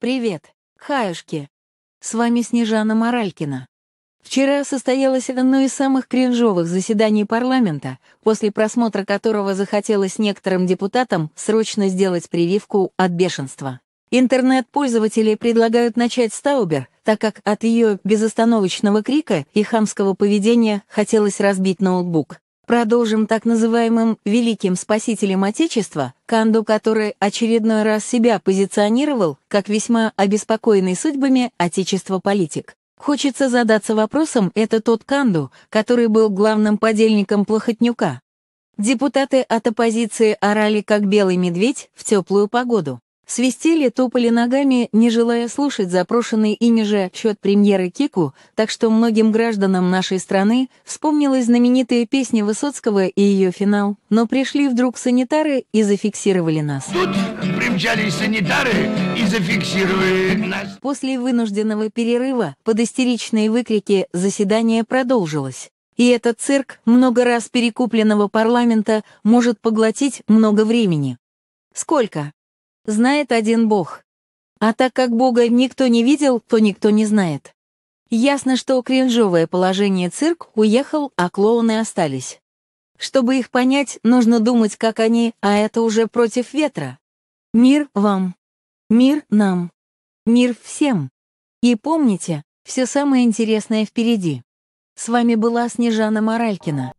Привет, хаюшки! С вами Снежана Моралькина. Вчера состоялось одно из самых кринжовых заседаний парламента, после просмотра которого захотелось некоторым депутатам срочно сделать прививку от бешенства. Интернет-пользователи предлагают начать с Таубер, так как от ее безостановочного крика и хамского поведения хотелось разбить ноутбук. Продолжим так называемым «великим спасителем Отечества», Канду, который очередной раз себя позиционировал как весьма обеспокоенный судьбами Отечества политик. Хочется задаться вопросом, это тот Канду, который был главным подельником Плохотнюка. Депутаты от оппозиции орали как белый медведь в теплую погоду. Свистели, топали ногами, не желая слушать запрошенный ими же счет премьеры Кику, так что многим гражданам нашей страны вспомнилась знаменитая песня Высоцкого и ее финал. Но пришли вдруг санитары и зафиксировали нас. Тут примчались санитары и зафиксировали нас. После вынужденного перерыва под истеричные выкрики заседание продолжилось. И этот цирк много раз перекупленного парламента может поглотить много времени. Сколько? знает один Бог. А так как Бога никто не видел, то никто не знает. Ясно, что кринжовое положение цирк уехал, а клоуны остались. Чтобы их понять, нужно думать, как они, а это уже против ветра. Мир вам. Мир нам. Мир всем. И помните, все самое интересное впереди. С вами была Снежана Моралькина.